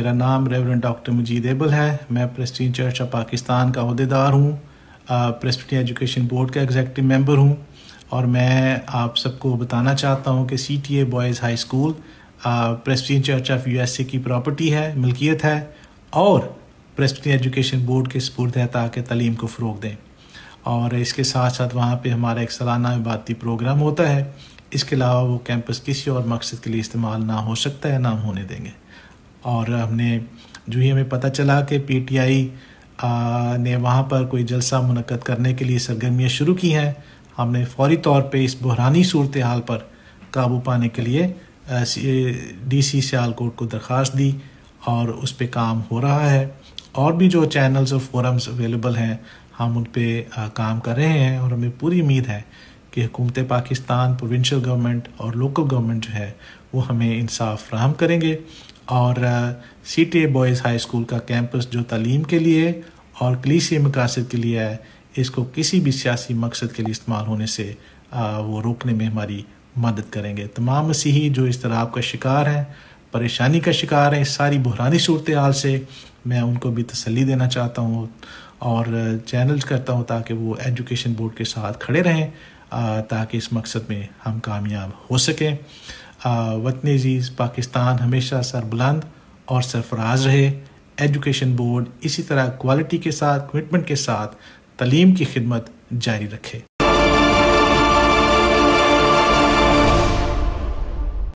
मेरा नाम reverent doctor मजीद able है मैं प्रेस्टीन चर्च ऑफ पाकिस्तान का अहदेदार हूँ प्रेस्टी एजुकेशन बोर्ड का एग्जेक्टिव मेंबर हूँ और मैं आप सबको बताना चाहता हूँ कि C T A boys high school प्रेस्टीन church of U S A की प्रॉपर्टी है मिल्कियत है और प्रेस्टी एजुकेशन बोर्ड के सपूर्द है ताकि तलीम को फ़रोग दें और इसके साथ साथ वहाँ पर हमारा एक सालाना इबाती प्रोग्राम होता है इसके अलावा वो कैंपस किसी और मकसद के लिए इस्तेमाल ना हो सकता है ना होने देंगे और हमने जूही में पता चला कि पीटीआई ने वहाँ पर कोई जलसा मुनक़द करने के लिए सरगर्मियाँ शुरू की हैं हमने फौरी तौर पे इस बहरानी सूरत हाल पर काबू पाने के लिए डी सी सियालकोट को दरख्वास्त दी और उस पर काम हो रहा है और भी जो चैनल्स और फोरम्स अवेलेबल हैं हम उन पर काम कर रहे हैं और हमें पूरी उम्मीद है कि हुकूमत पाकिस्तान प्रोविंशल गवर्नमेंट और लोकल गवर्नमेंट जो है वो हमें इंसाफ फ्राहम करेंगे और C T A boys high school का कैंपस जो तलीम के लिए और कलीसी मकासद के लिए है इसको किसी भी सियासी मकसद के लिए इस्तेमाल होने से आ, वो रोकने में हमारी मदद करेंगे तमाम मसीही जो इस तरह आपका शिकार हैं परेशानी का शिकार हैं इस सारी बहरानी सूरत हाल से मैं उनको भी तसली देना चाहता हूँ और चैनल करता हूँ ताकि वो एजुकेशन बोर्ड के साथ खड़े रहें ताकि इस मकसद में हम कामयाब हो सकें वतन अजीज़ पाकिस्तान हमेशा सरबुलंद और सरफराज रहे एजुकेशन बोर्ड इसी तरह क्वालिटी के साथ कमिटमेंट के साथ तलीम की खिदमत जारी रखे